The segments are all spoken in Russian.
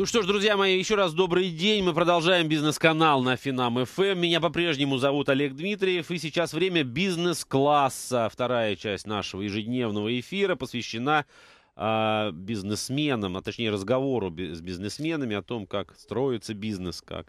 Ну что ж, друзья мои, еще раз добрый день. Мы продолжаем бизнес-канал на Финам ФМ. Эм. Меня по-прежнему зовут Олег Дмитриев. И сейчас время бизнес-класса. Вторая часть нашего ежедневного эфира посвящена а, бизнесменам, а точнее разговору с бизнесменами о том, как строится бизнес, как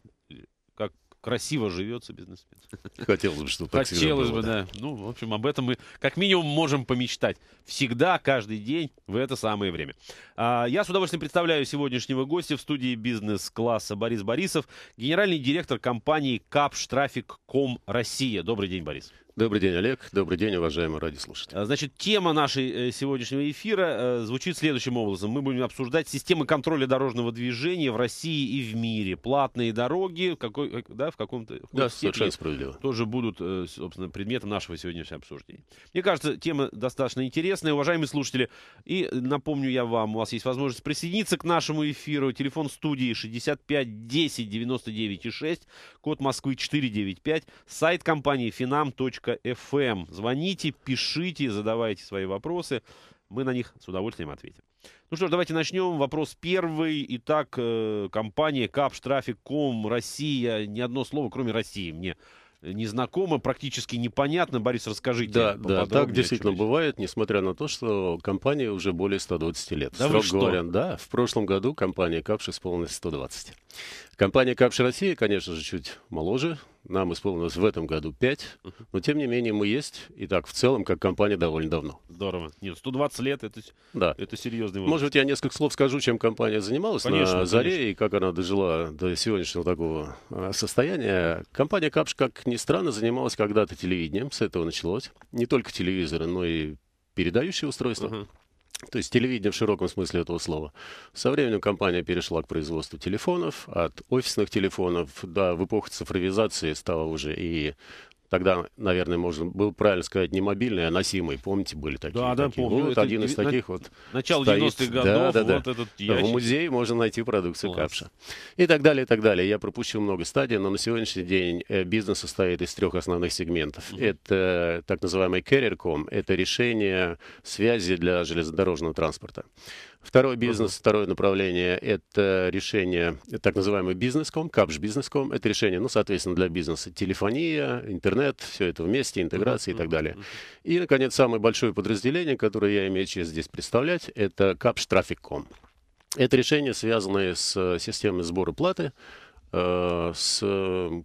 красиво живется бизнесмен. Хотелось бы, чтобы так Хотелось бы, да. Ну, в общем, об этом мы как минимум можем помечтать. Всегда, каждый день, в это самое время. А, я с удовольствием представляю сегодняшнего гостя в студии бизнес-класса Борис Борисов, генеральный директор компании Капштрафик.ком Россия. Добрый день, Борис. Добрый день, Олег. Добрый день, уважаемые радиослушатели. А, значит, тема нашей э, сегодняшнего эфира э, звучит следующим образом. Мы будем обсуждать системы контроля дорожного движения в России и в мире. Платные дороги какой, да, в каком-то... да, совершенно справедливо. Тоже будут, э, собственно, предметом нашего сегодняшнего обсуждения. Мне кажется, тема достаточно интересная. Уважаемые слушатели, и напомню я вам, у вас есть возможность присоединиться к нашему эфиру. Телефон студии 65 10 99 6, код Москвы 495, сайт компании finam.com fm. Эм. Звоните, пишите, задавайте свои вопросы. Мы на них с удовольствием ответим. Ну что ж, давайте начнем. Вопрос первый. Итак, э, компания Капштрафик.ком Россия. Ни одно слово, кроме России, мне незнакомо, практически непонятно. Борис, расскажите. Да, да так действительно бывает, несмотря на то, что компания уже более 120 лет. Да Строго говоря, да, в прошлом году компания Капш исполнилось 120. Компания Капш Россия», конечно же, чуть моложе. Нам исполнилось в этом году 5, но тем не менее мы есть. И так, в целом, как компания довольно давно. Здорово. Нет, 120 лет, это, да. это серьезный возраст. Может быть, я несколько слов скажу, чем компания занималась конечно, на заре конечно. и как она дожила до сегодняшнего такого а, состояния. Компания «Капш», как ни странно, занималась когда-то телевидением, с этого началось. Не только телевизоры, но и передающие устройства. Uh-huh. То есть телевидение в широком смысле этого слова. Со временем компания перешла к производству телефонов, от офисных телефонов, да, в эпоху цифровизации стало уже и Тогда, наверное, можно было правильно сказать, не мобильный, а носимый. Помните, были такие? Да, такие. да, помню. Ну, вот это один из на... таких вот. Начало 90-х годов, да, да, вот да. этот ящик. В музее можно найти продукцию Класс. капша. И так далее, и так далее. Я пропустил много стадий, но на сегодняшний день э, бизнес состоит из трех основных сегментов. Mm-hmm. Это так называемый carrier.com, это решение связи для железнодорожного транспорта. Второй бизнес, второе направление – это решение, так называемый бизнеском, капж бизнеском. Это решение, ну, соответственно, для бизнеса. Телефония, интернет, все это вместе, интеграция и так далее. И, наконец, самое большое подразделение, которое я имею честь здесь представлять, это капж трафиком. Это решение связанное с э, системой сбора платы, Э, с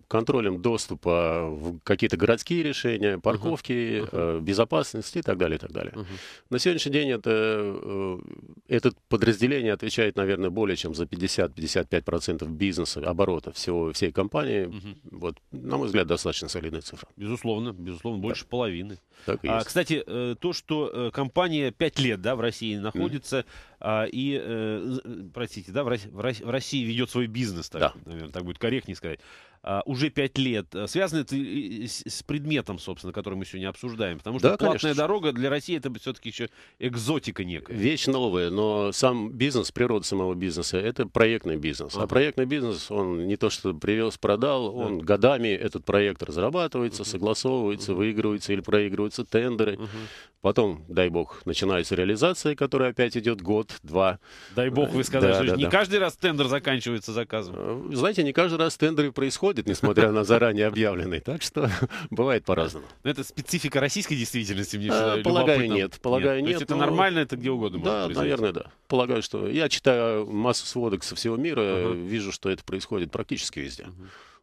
контролем доступа в какие-то городские решения, парковки, uh-huh. Uh-huh. безопасности и так далее, и так далее. Uh-huh. На сегодняшний день это, э, это подразделение отвечает, наверное, более чем за 50-55% бизнеса, оборота всего, всей компании. Uh-huh. Вот, на мой взгляд, достаточно солидная цифра. Безусловно, безусловно, больше да. половины. Так и а, есть. А, кстати, то, что компания 5 лет да, в России находится, uh-huh. и, простите, да, в России ведет свой бизнес, так, да. наверное так будет корректнее сказать, а, уже пять лет. Э, связано это с предметом, собственно, который мы сегодня обсуждаем. Потому что да, платная конечно. дорога для России это все-таки еще экзотика некая. Вещь новая, но сам бизнес, природа самого бизнеса, это проектный бизнес. А ага. А проектный бизнес, он не то что привез, продал, да. он годами этот проект разрабатывается, угу. согласовывается, угу. выигрывается или проигрываются тендеры. Угу. Потом, дай бог, начинается реализация, которая опять идет год, два. Дай бог, вы э, сказали, да, что да, не да. каждый раз тендер заканчивается заказом. Э, знаете, не каждый раз тендеры происходят проходит, несмотря на заранее объявленный. Так что бывает по-разному. Но ну, это специфика российской действительности, мне а, Полагаю, нет. Полагаю, нет. То есть это ну, нормально, это где угодно Да, наверное, да. Полагаю, что... Я читаю массу сводок со всего мира, вижу, что это происходит практически везде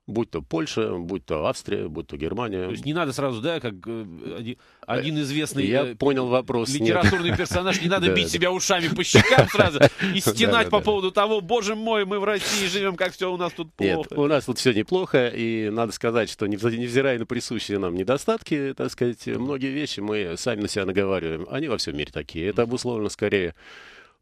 будь то Польша, будь то Австрия, будь то Германия. То есть не надо сразу, да, как э, э, один известный... Я э, понял вопрос. Литературный нет. персонаж, не надо бить себя ушами по щекам сразу и стенать по поводу того, боже мой, мы в России живем, как все у нас тут плохо. Нет, у нас тут все неплохо, и надо сказать, что невзирая на присущие нам недостатки, так сказать, многие вещи мы сами на себя наговариваем. Они во всем мире такие. Это обусловлено скорее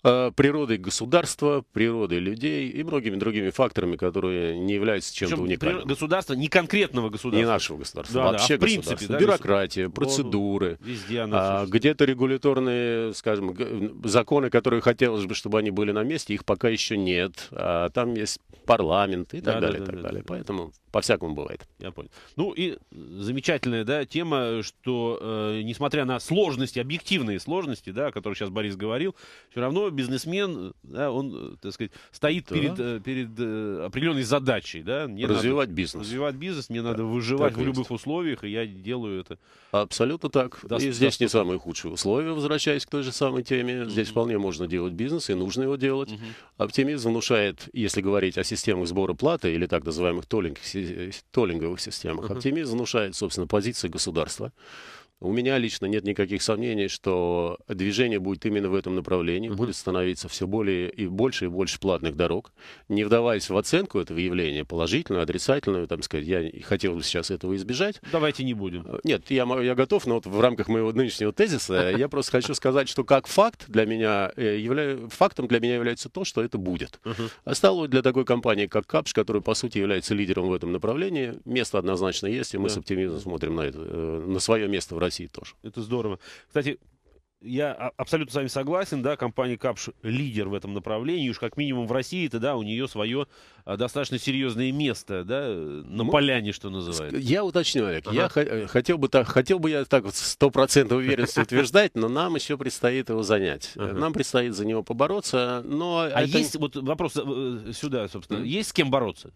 Э, природой государства, природой людей и многими другими факторами, которые не являются чем-то уникальным. Государство не конкретного государства. Не нашего государства, да, вообще да, а в принципе, государства. Да, Бюрократия, процедуры, везде а, где-то регуляторные, скажем, законы, которые хотелось бы, чтобы они были на месте, их пока еще нет. А, там есть парламент и так да, далее, да, и так да, далее. Да, Поэтому по-всякому бывает. Я понял. Ну и замечательная да, тема, что э, несмотря на сложности, объективные сложности, да, о которых сейчас Борис говорил, все равно бизнесмен, да, он, так сказать, стоит да. перед, э, перед э, определенной задачей. Да? Мне развивать надо, бизнес. Развивать бизнес, мне да, надо выживать в есть. любых условиях, и я делаю это. Абсолютно так. Да, и здесь да, не самые худшие условия, возвращаясь к той же самой теме. Здесь mm-hmm. вполне можно делать бизнес, и нужно его делать. Mm-hmm. Оптимизм внушает, если говорить о системах сбора платы, или так называемых толлинг систем, толлинговых системах. Оптимизм внушает, собственно, позиция государства. У меня лично нет никаких сомнений, что движение будет именно в этом направлении, mm-hmm. будет становиться все более и больше и больше платных дорог. Не вдаваясь в оценку этого явления, положительную, отрицательную, там сказать, я хотел бы сейчас этого избежать. Давайте не будем. Э, нет, я, я готов, но вот в рамках моего нынешнего тезиса я просто хочу сказать, что как факт для меня, э, явля... фактом для меня является то, что это будет. Uh-huh. А стало для такой компании, как Капш, которая по сути является лидером в этом направлении, место однозначно есть, и мы да. с оптимизмом смотрим на это, э, на свое место в России. России тоже. Это здорово. Кстати, я а, абсолютно с вами согласен, да, компания Капш лидер в этом направлении, уж как минимум в России, это, да, у нее свое а, достаточно серьезное место, да, на ну, поляне, что называется. Я уточню, Олег, ага. я х- э, хотел бы так, хотел бы я так сто процентов уверенностью утверждать, но нам еще предстоит его занять, э, ага. нам предстоит за него побороться, но. А это... есть вот вопрос э, сюда, собственно, есть с кем бороться?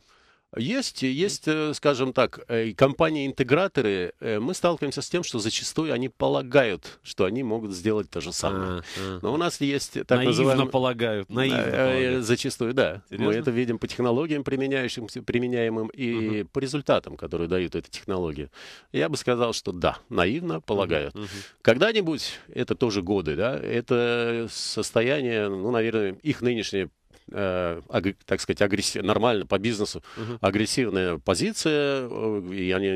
Есть, есть, э, скажем так, э, компании-интеграторы, э, мы сталкиваемся с тем, что зачастую они полагают, что они могут сделать то же самое. А, а. Но у нас есть так наивно называемые... полагают, наивно полагают. Зачастую, да. Серьезно? Мы это видим по технологиям, применяющимся, применяемым, и угу. по результатам, которые дают эти технологии. Я бы сказал, что да, наивно полагают. Угу. Когда-нибудь, это тоже годы, да, это состояние, ну, наверное, их нынешнее э, так сказать, агрессив, нормально по бизнесу угу. агрессивная позиция, э, и они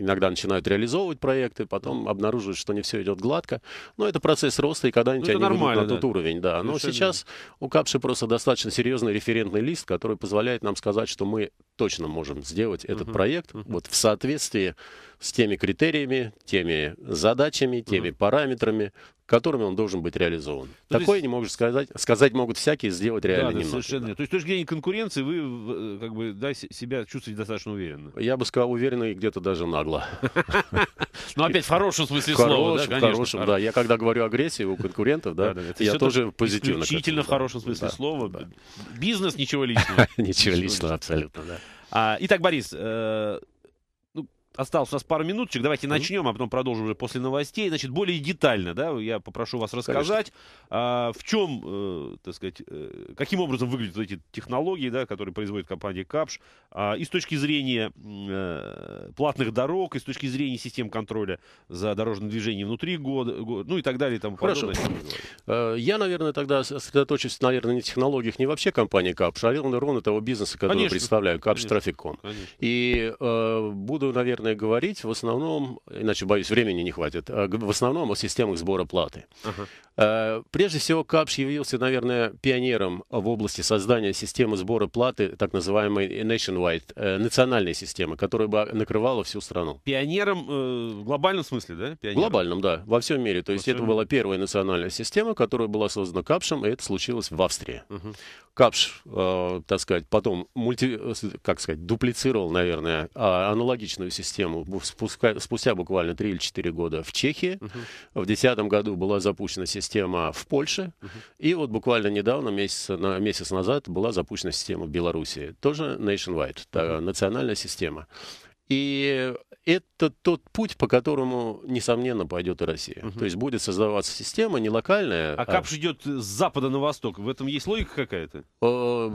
иногда начинают реализовывать проекты, потом обнаруживают, что не все идет гладко. Но это процесс роста, и когда-нибудь ну, они нормально, выйдут на да. тот уровень. Да. Но сейчас у Капши просто достаточно серьезный референтный лист, который позволяет нам сказать, что мы точно можем сделать этот угу. проект угу. вот в соответствии с теми критериями, теми задачами, теми mm параметрами, которыми он должен быть реализован. Ну, Такое есть... не могут сказать. Сказать могут всякие, сделать реально да, да, немного. Совершенно. Да. То есть с где зрения конкуренции вы э, как бы да, себя чувствуете достаточно уверенно. Я бы сказал уверенно и где-то даже нагло. Ну опять в хорошем смысле слова. В хорошем, да. Я когда говорю агрессии у конкурентов, да, я тоже позитивно. Исключительно в хорошем смысле слова. Бизнес, ничего личного. Ничего личного, абсолютно, да. А, итак, Борис, э, Осталось у нас пару минуточек. Давайте начнем, а потом продолжим уже после новостей. Значит, более детально, да, я попрошу вас рассказать, а, в чем, э, так сказать, э, каким образом выглядят эти технологии, да, которые производит компания Капш, а, и с точки зрения э, платных дорог, и с точки зрения систем контроля за дорожным движением внутри года, год, ну и так далее там. тому Хорошо. Э, я, наверное, тогда сосредоточусь, наверное, не технологиях, не вообще компании Капш, а ровно, ровно того бизнеса, который Конечно. представляю, Капш Трафиком. И э, буду, наверное, наверное, говорить в основном, иначе, боюсь, времени не хватит, а, в основном о системах сбора платы. Uh-huh. Прежде всего, Капш явился, наверное, пионером в области создания системы сбора платы, так называемой nationwide, э, национальной системы, которая бы накрывала всю страну. Пионером э, в глобальном смысле, да? Пионером? В глобальном, да, во всем мире. То во есть это мире. была первая национальная система, которая была создана Капшем, и это случилось в Австрии. uh Капш, э, так сказать, потом, мульти, как сказать, дуплицировал, наверное, а, аналогичную систему систему спуска, спустя буквально 3 или 4 года в Чехии. Угу. В 2010 году была запущена система в Польше. Угу. И вот буквально недавно, месяц, на, месяц назад, была запущена система в Белоруссии. Тоже nationwide, угу. та, национальная система. И это тот путь, по которому, несомненно, пойдет и Россия. Угу. То есть будет создаваться система не локальная. А, а... же идет с запада на восток. В этом есть логика какая-то? Э,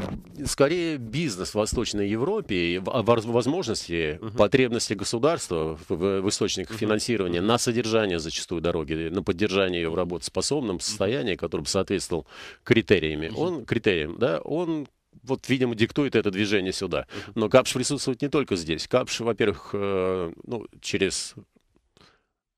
скорее, бизнес в Восточной Европе, а, возможности, угу. потребности государства в, в источниках угу. финансирования на содержание зачастую дороги, на поддержание ее в работоспособном состоянии, которое бы соответствовал критериями. Угу. Он критериям, да, он вот, видимо, диктует это движение сюда. Но капш присутствует не только здесь. Капш, во-первых, э, ну, через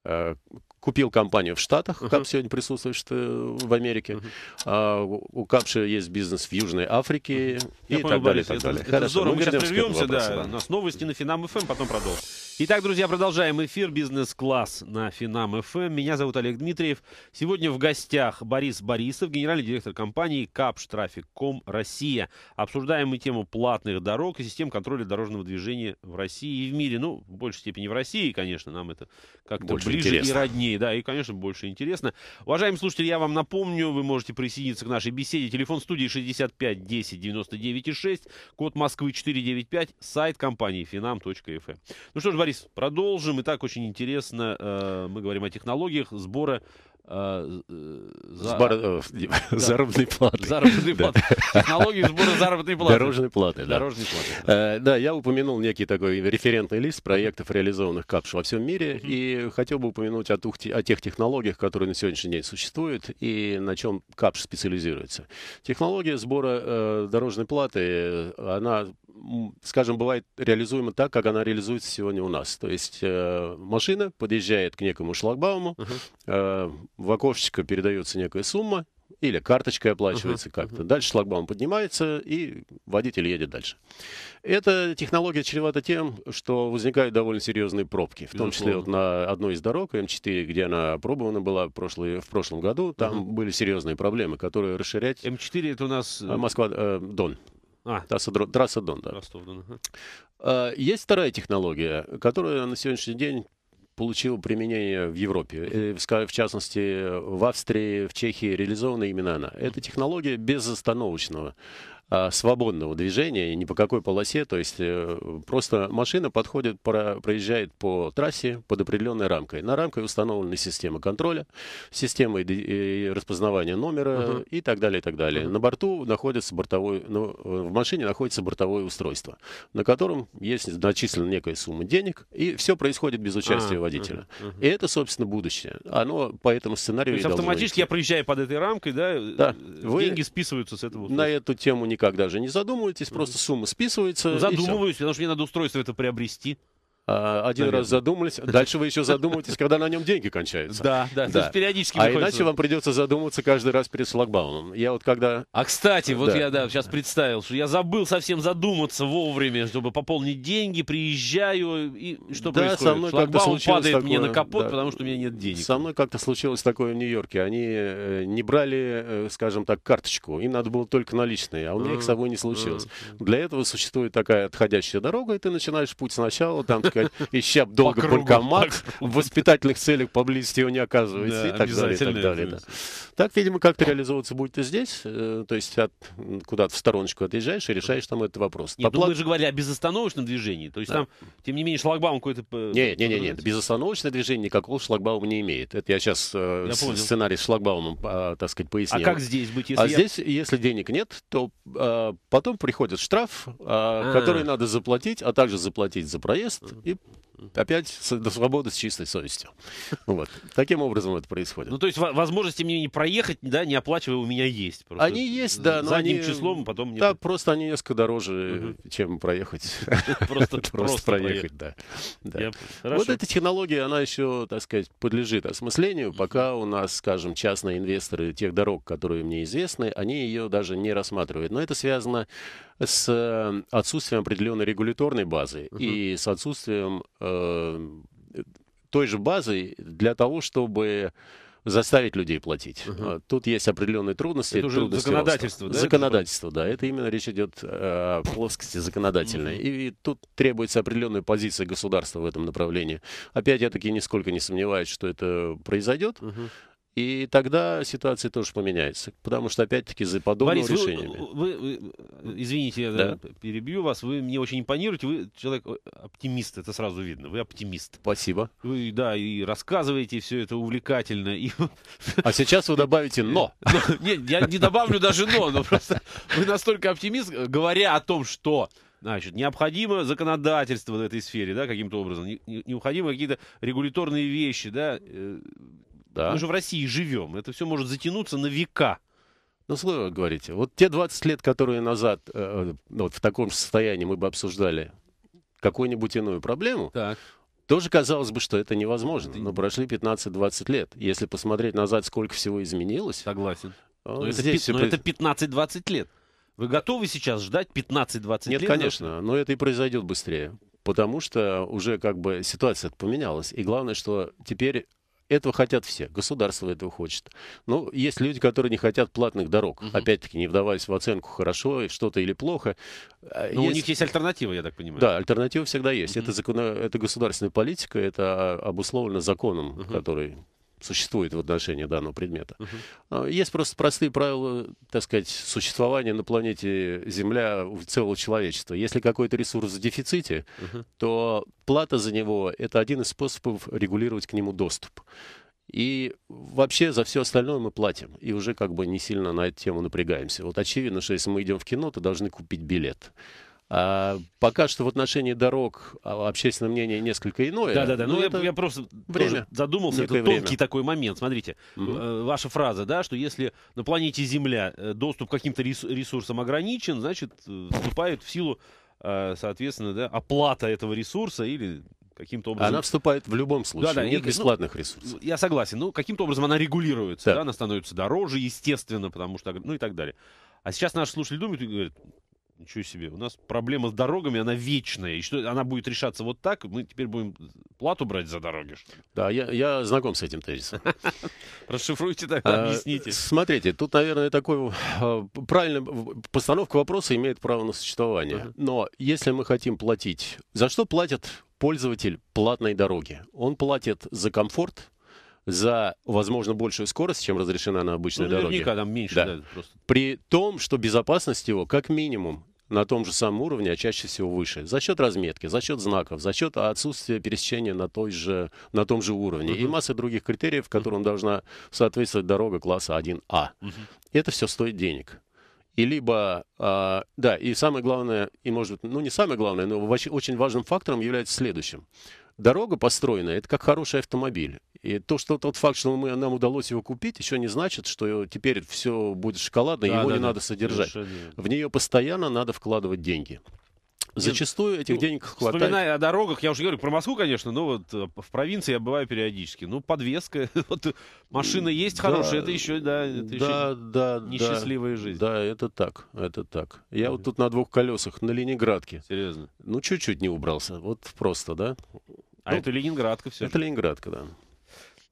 э, купил компанию в Штатах, uh-huh. Кап сегодня присутствует в Америке. Uh-huh. А, у Капши есть бизнес в Южной Африке uh-huh. и Я так понял, далее, Борис, так это, далее. Это, Хорошо, здорово, мы, мы сейчас прервемся, да, да. У нас новости на Финам ФМ, эм, потом продолжим. Итак, друзья, продолжаем эфир «Бизнес-класс» на Финам ФМ. Эм. Меня зовут Олег Дмитриев. Сегодня в гостях Борис Борисов, генеральный директор компании Капш «Капштрафик.ком Россия». Обсуждаем мы тему платных дорог и систем контроля дорожного движения в России и в мире. Ну, в большей степени в России, конечно, нам это как-то ближе интересно. и роднее интереснее, да, и, конечно, больше интересно. Уважаемые слушатели, я вам напомню, вы можете присоединиться к нашей беседе. Телефон студии 65 10 99 6, код Москвы 495, сайт компании finam.fm. Эм. Ну что ж, Борис, продолжим. Итак, очень интересно, э, мы говорим о технологиях сбора Э, э, за... Сбор... Э, да. заработной платы. Заработной платы. Технологии сбора заработной платы. Дорожной платы, да. Дорожной платы, да. я упомянул некий такой референтный лист проектов, реализованных капш во всем мире, и хотел бы упомянуть о, тех технологиях, которые на сегодняшний день существуют, и на чем капш специализируется. Технология сбора дорожной платы, она скажем, бывает реализуема так, как она реализуется сегодня у нас. То есть э, машина подъезжает к некому шлагбауму, uh-huh. э, в окошечко передается некая сумма, или карточкой оплачивается uh-huh, как-то. Дальше шлагбаум поднимается, и водитель едет дальше. Эта технология чревата тем, что возникают довольно серьезные пробки, в том числе вот на одной из дорог, М4, где она опробована была в, прошлый, в прошлом году, там uh-huh. были серьезные проблемы, которые расширять... М4 это у нас... Э, Москва, э, Дон. А. Трассодон, трассодон, да. Трассодон, ага. А, есть вторая технология, которая на сегодняшний день получила применение в Европе, э, в частности в Австрии, в Чехии реализована именно она. Это технология безостановочного а, свободного движения, ни по какой полосе, то есть э, просто машина подходит, проезжает по трассе под определенной рамкой. На рамкой установлены системы контроля, системы распознавания номера uh-huh. и так далее, и так далее. Uh-huh. На борту находится бортовой, ну, э, в машине находится бортовое устройство, на котором есть начислена некая сумма денег, и все происходит без а, участия uh-huh. водителя. Uh-huh. И это, собственно, будущее. Оно по этому сценарию... То есть автоматически я проезжаю под этой рамкой, да, да. Э, деньги Вы списываются с этого. На эту тему никак никак даже не задумываетесь, просто сумма списывается. задумываюсь, потому что мне надо устройство это приобрести. А, один Наверное. раз задумались, дальше вы еще задумываетесь, когда на нем деньги кончаются. Да, да, да. периодически А иначе вам придется задумываться каждый раз перед шлагбаумом. Я вот когда... А, кстати, вот да. я, да, сейчас представил, что я забыл совсем задуматься вовремя, чтобы пополнить деньги, приезжаю, и что да, происходит? Со мной Шлагбаум падает такое... мне на капот, да. потому что у меня нет денег. Со мной как-то случилось такое в Нью-Йорке. Они э, не брали, э, скажем так, карточку, им надо было только наличные, а у меня их с собой не случилось. Для этого существует такая отходящая дорога, и ты начинаешь путь сначала, там искать, ища долго по кругу, банкомат, в воспитательных целях поблизости его не оказывается да, и так далее, и так далее. Да. Так, видимо, как-то реализовываться будет и здесь, э, то есть от, куда-то в стороночку отъезжаешь и решаешь там этот вопрос. Нет, ну, Поплат... мы же говорили о безостановочном движении, то есть да. там, тем не менее, шлагбаум какой-то... Нет, нет, нет, нет, безостановочное движение никакого шлагбаума не имеет. Это я сейчас э, я понял. сценарий с шлагбаумом, э, так сказать, пояснил. А как здесь быть, если А я... здесь, если денег нет, то э, потом приходит штраф, э, который надо заплатить, а также заплатить за проезд, E Опять свобода с чистой совестью. Вот. Таким образом это происходит. Ну, то есть, возможности мне не проехать, да, не оплачивая, у меня есть. Просто они есть, да. Но задним они... числом потом... Не... Да, просто они несколько дороже, угу. чем проехать. Просто, просто проехать, да. да. Вот эта технология, она еще, так сказать, подлежит осмыслению, пока у нас, скажем, частные инвесторы тех дорог, которые мне известны, они ее даже не рассматривают. Но это связано с э, отсутствием определенной регуляторной базы угу. и с отсутствием э, Э, той же базой для того, чтобы заставить людей платить. Угу. Тут есть определенные трудности. Это уже трудности законодательство, роста. да? Законодательство, это да. Это именно речь идет э, о плоскости законодательной. Угу. И, и тут требуется определенная позиция государства в этом направлении. Опять я таки нисколько не сомневаюсь, что это произойдет. Угу. И тогда ситуация тоже поменяется, потому что, опять-таки, за подобными Борис, решениями. Вы, вы, вы, извините, я да? перебью вас. Вы мне очень импонируете. Вы человек э, оптимист, это сразу видно. Вы оптимист. Спасибо. Вы, да, и рассказываете все это увлекательно. И... А сейчас вы добавите «но». Нет, я не добавлю даже «но», но просто вы настолько оптимист, говоря о том, что Значит, необходимо законодательство в этой сфере, да, каким-то образом, необходимо какие-то регуляторные вещи, да, э, да. Мы же в России живем. Это все может затянуться на века. Ну, слово говорите. Вот те 20 лет, которые назад э, э, вот в таком состоянии мы бы обсуждали какую-нибудь иную проблему, так. тоже казалось бы, что это невозможно. Но прошли 15-20 лет. Если посмотреть назад, сколько всего изменилось... Согласен. Э, но это, здесь пи... но это 15-20 лет. Вы готовы сейчас ждать 15-20 лет? Нет, конечно. Но это и произойдет быстрее потому что уже как бы ситуация поменялась. И главное, что теперь этого хотят все. Государство этого хочет. Но ну, есть люди, которые не хотят платных дорог. Угу. Опять-таки, не вдаваясь в оценку, хорошо что-то или плохо. А, ну, есть... у них есть альтернатива, я так понимаю. Да, альтернатива всегда есть. Угу. Это, закон... это государственная политика, это а, обусловлено законом, угу. который существует в отношении данного предмета. Угу. Есть просто простые правила, так сказать, существования на планете Земля у целого человечества. Если какой-то ресурс в дефиците, угу. то плата за него – это один из способов регулировать к нему доступ. И вообще за все остальное мы платим. И уже как бы не сильно на эту тему напрягаемся. Вот очевидно, что если мы идем в кино, то должны купить билет. А, пока что в отношении дорог а, общественное мнение несколько иное. Да, да, да. Ну, я, я просто время. задумался. Некое это тонкий время. такой момент. Смотрите, угу. ваша фраза, да, что если на планете Земля э, доступ к каким-то ресурсам ограничен, значит, э, вступает в силу, соответственно, да, оплата этого ресурса или каким-то образом... Она вступает в любом случае, да, да, нет и, ну, бесплатных ну, ресурсов. Я согласен, ну, каким-то образом она регулируется, да. да, она становится дороже, естественно, потому что, ну и так далее. А сейчас наши слушатели думают и говорят, Ничего себе. У нас проблема с дорогами, она вечная. И что она будет решаться вот так, мы теперь будем плату брать за дороги. Что Да, я, я знаком с этим тезисом. Расшифруйте так, а, объясните. Смотрите, тут, наверное, такой э, правильная постановка вопроса имеет право на существование. Но если мы хотим платить, за что платит пользователь платной дороги? Он платит за комфорт, за, возможно, большую скорость, чем разрешена на обычной ну, дороге. Наверняка там меньше. Да. Да, просто. При том, что безопасность его как минимум на том же самом уровне, а чаще всего выше. За счет разметки, за счет знаков, за счет отсутствия пересечения на, той же, на том же уровне. Uh-huh. И масса других критериев, которым uh-huh. должна соответствовать дорога класса 1А. Uh-huh. Это все стоит денег. И либо, э, да, и самое главное, и может быть, ну не самое главное, но очень важным фактором является следующим. Дорога построена, это как хороший автомобиль. И то, что тот факт, что мы, нам удалось его купить, еще не значит, что теперь все будет шоколадно, да, его да, не да, надо содержать. Совершенно. В нее постоянно надо вкладывать деньги. Зачастую этих ну, денег хватает. Вспоминая о дорогах, я уже говорю про Москву, конечно, но вот э, в провинции я бываю периодически. Ну, подвеска, вот машина есть да, хорошая, это еще, да, это да, еще да, несчастливая да, жизнь. Да, это так, это так. Я вот тут на двух колесах, на Ленинградке. Серьезно? Ну, чуть-чуть не убрался, вот просто, да. А ну, это Ленинградка все Это же. Ленинградка, да.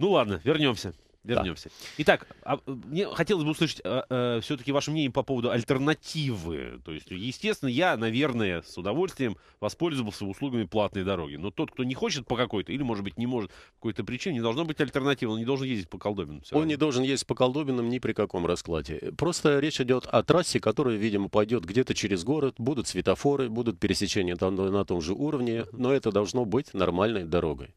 Ну ладно, вернемся. Вернемся. Да. Итак, а, мне хотелось бы услышать а, а, все-таки ваше мнение по поводу альтернативы. То есть, естественно, я, наверное, с удовольствием воспользовался услугами платной дороги. Но тот, кто не хочет по какой-то, или, может быть, не может по какой-то причине, не должно быть альтернативы. Он не должен ездить по колдобинам. Он не должен ездить по колдобинам ни при каком раскладе. Просто речь идет о трассе, которая, видимо, пойдет где-то через город. Будут светофоры, будут пересечения там, на том же уровне. Но это должно быть нормальной дорогой.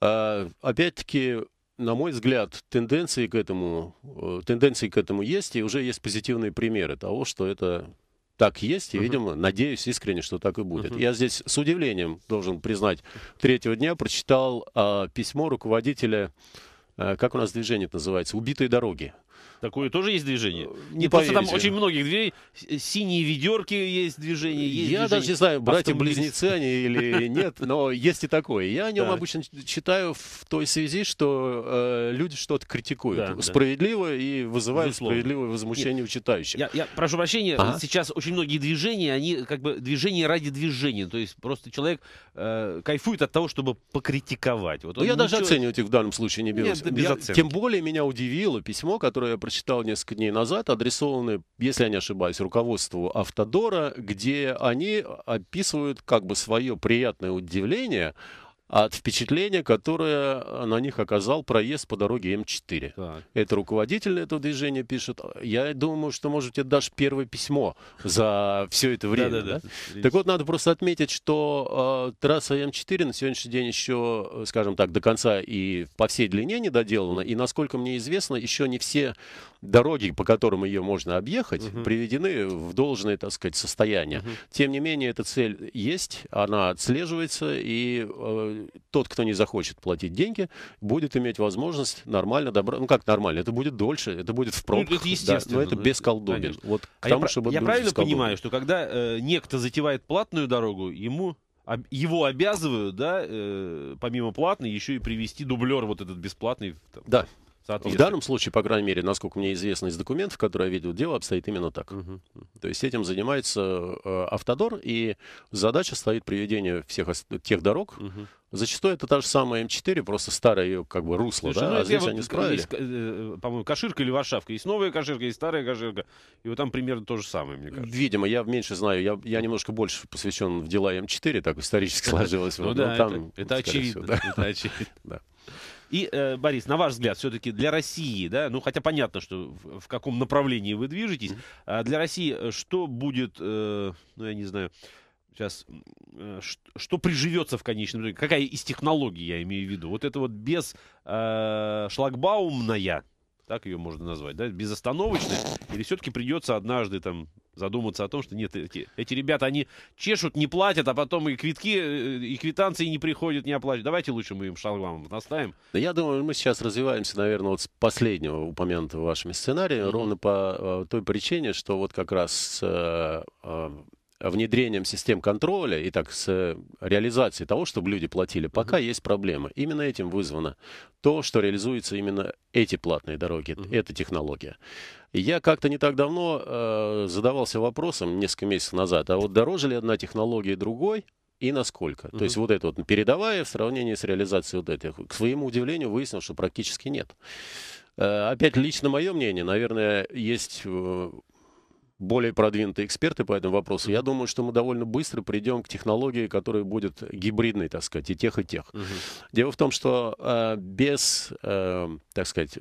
А, опять-таки, на мой взгляд, тенденции к этому, э, тенденции к этому есть, и уже есть позитивные примеры того, что это так есть, и, uh -huh. видимо, надеюсь искренне, что так и будет. Uh -huh. Я здесь с удивлением, должен признать, третьего дня прочитал э, письмо руководителя, э, как у нас движение называется, «Убитые дороги». Такое тоже есть движение? Э, не просто там очень многих дверей. Синие ведерки есть движение. Есть я движение. даже не знаю, братья-близнецы они или нет, но есть и такое. Я о нем обычно читаю в той связи, что э, люди что-то критикуют. справедливо и вызывают справедливое возмущение у читающих. Я, прошу прощения, а? сейчас очень многие движения, они как бы движение ради движения. То есть просто человек э, кайфует от того, чтобы покритиковать. но ну, я даже оценивать их в данном случае не берусь. тем более меня удивило письмо, которое я прочитал несколько дней назад, адресованы, если я не ошибаюсь, руководству Автодора, где они описывают как бы свое приятное удивление от впечатления, которое э, на них оказал проезд по дороге М4. Так. Это руководитель этого движения пишет. Я думаю, что, может, это даже первое письмо за все это время. Да, да, да? Так вот, надо просто отметить, что э, трасса М4 на сегодняшний день еще, э, скажем так, до конца и по всей длине не доделана. И, насколько мне известно, еще не все дороги, по которым ее можно объехать, угу. приведены в должное, так сказать, состояние. Угу. Тем не менее, эта цель есть, она отслеживается и э, тот, кто не захочет платить деньги, будет иметь возможность нормально добраться. Ну как нормально? Это будет дольше, это будет в пробках. Ну, это естественно. Да, но это без колдобин. Вот а тому, я, чтобы я правильно понимаю, что когда э, некто затевает платную дорогу, ему его обязывают, да, э, помимо платной, еще и привести дублер вот этот бесплатный. Там. Да, в данном случае, по крайней мере, насколько мне известно из документов, которые я видел, дело обстоит именно так. Угу. То есть этим занимается э, автодор, и задача стоит приведение всех тех дорог. Угу. Зачастую это та же самая М4, просто старое ее как бы русло, Слушай, да, ну, а здесь вот, они справили. Э, по-моему, Каширка или Варшавка. Есть новая Каширка, есть старая Каширка. И вот там примерно то же самое, мне кажется. Видимо, я меньше знаю. Я, я немножко больше посвящен в дела М4, так исторически сложилось. Ну да, это очевидно. Это очевидно. И, э, Борис, на ваш взгляд, все-таки для России, да, ну хотя понятно, что в, в каком направлении вы движетесь, mm-hmm. а для России э, что будет, э, ну я не знаю, сейчас, э, что, что приживется в конечном итоге, какая из технологий я имею в виду, вот это вот без э, шлагбаумная так ее можно назвать, да, безостановочная, или все-таки придется однажды там задуматься о том, что нет, эти, эти ребята, они чешут, не платят, а потом и квитки, э, и квитанции не приходят, не оплачивают. Давайте лучше мы им шалвам наставим. Да я думаю, мы сейчас развиваемся, наверное, вот с последнего упомянутого вашими сценария, mm-hmm. ровно по э, той причине, что вот как раз э, внедрением систем контроля и так с э, реализацией того, чтобы люди платили, пока mm-hmm. есть проблемы. Именно этим вызвано то, что реализуются именно эти платные дороги, mm-hmm. эта технология. Я как-то не так давно э, задавался вопросом несколько месяцев назад, а вот дороже ли одна технология другой? и насколько. Mm-hmm. То есть вот это вот передовая в сравнении с реализацией вот этих. К своему удивлению выяснилось, что практически нет. Э, опять лично мое мнение, наверное, есть э, более продвинутые эксперты по этому вопросу. Я думаю, что мы довольно быстро придем к технологии, которая будет гибридной, так сказать, и тех, и тех. Угу. Дело в том, что э, без, э, так сказать,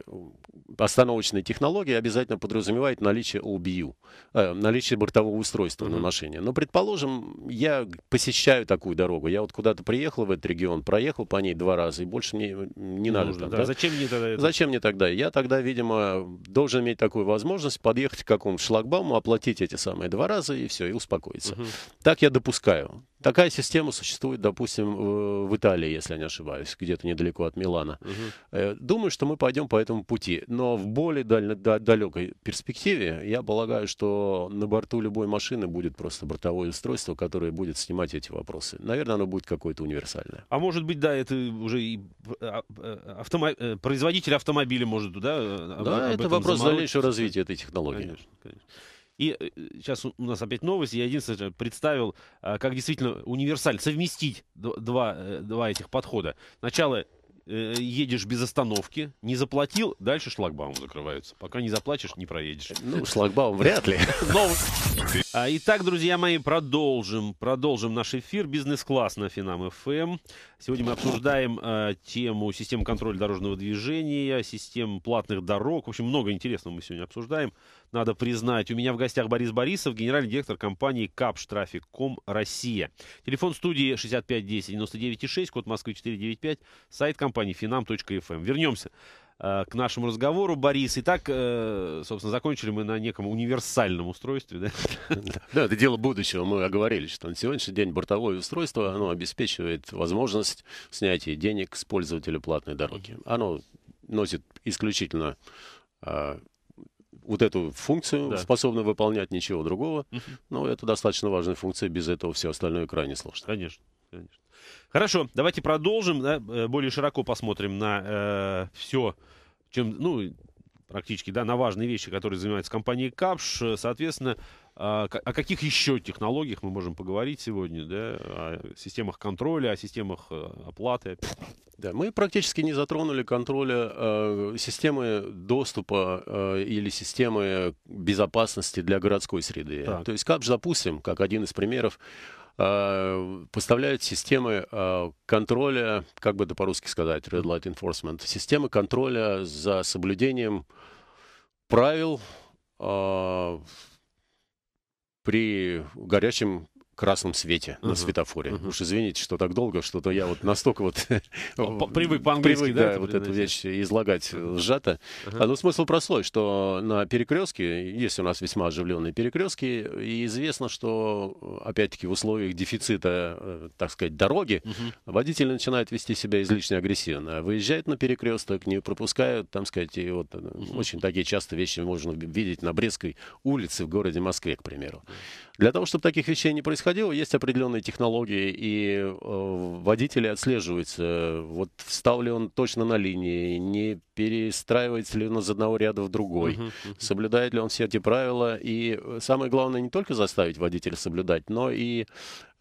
остановочной технологии обязательно подразумевает наличие OBU, э, наличие бортового устройства угу. на машине. Но, предположим, я посещаю такую дорогу. Я вот куда-то приехал в этот регион, проехал по ней два раза, и больше мне не ну надо. Нужно, там, да. Да? Зачем мне тогда это? Зачем мне тогда? Я тогда, видимо, должен иметь такую возможность подъехать к какому-то шлагбауму, а оплатить эти самые два раза, и все, и успокоиться. Угу. Так я допускаю. Такая система существует, допустим, э, в Италии, если я не ошибаюсь, где-то недалеко от Милана. Угу. Думаю, что мы пойдем по этому пути. Но в более даль- далекой перспективе я полагаю, что на борту любой машины будет просто бортовое устройство, которое будет снимать эти вопросы. Наверное, оно будет какое-то универсальное. А может быть, да, это уже и э, а, автомо- производитель автомобиля может туда. Да, об это вопрос дальнейшего развития этой технологии. Конечно, конечно. И сейчас э, э, у нас опять новость. Я единственное представил, а, как действительно универсально совместить два, э, два этих подхода. Начало едешь без остановки, не заплатил, дальше шлагбаум закрываются. Пока не заплачешь, не проедешь. Ну, шлагбаум вряд ли. А, итак, друзья мои, продолжим. Продолжим наш эфир. Бизнес-класс на Финам ФМ. Эм. Сегодня мы обсуждаем э, тему систем контроля дорожного движения, систем платных дорог. В общем, много интересного мы сегодня обсуждаем. Надо признать. У меня в гостях Борис Борисов, генеральный директор компании Капштрафик.ком Россия. Телефон студии 6510 99 6, код Москвы 495, сайт компании finam.fm. Эм». Вернемся Э, к нашему разговору, Борис. Итак, э, собственно, закончили мы на неком универсальном устройстве. Да? да, ну, это дело будущего. Мы оговорились, что на сегодняшний день бортовое устройство, оно обеспечивает возможность снятия денег с пользователя платной дороги. Оно носит исключительно э, вот эту функцию, да. способны выполнять ничего другого. Угу. Но это достаточно важная функция, без этого все остальное крайне сложно. Конечно, конечно. Хорошо, давайте продолжим, да, э, более широко посмотрим на э, все, чем, ну, практически, да, на важные вещи, которые занимаются компания Капш. Соответственно, а, о каких еще технологиях мы можем поговорить сегодня, да, о системах контроля, о системах э, оплаты? Да, мы практически не затронули контроля э, системы доступа э, или системы безопасности для городской среды. Так. То есть Капш, запустим как один из примеров, Э, поставляют системы э, контроля, как бы это по-русски сказать, Red Light Enforcement, системы контроля за соблюдением правил э, при горячем красном свете uh-huh. на светофоре. Uh-huh. Уж извините, что так долго, что-то я вот настолько вот... Привык по-английски, да? вот эту вещь излагать э, сжато. А, Но ну, смысл простой, что на перекрестке, есть у нас весьма оживленные перекрестки, и известно, что, э, опять-таки, в условиях дефицита, э, так сказать, дороги, водители начинают вести себя излишне агрессивно. Выезжают на перекресток, не пропускают, там, сказать, и вот очень такие часто вещи можно видеть на Брестской улице в городе Москве, к примеру. Для того, чтобы таких вещей не происходило, есть определенные технологии, и э, водители отслеживаются. Вот встал ли он точно на линии, не перестраивается ли он из одного ряда в другой, uh-huh, uh-huh. соблюдает ли он все эти правила. И э, самое главное не только заставить водителя соблюдать, но и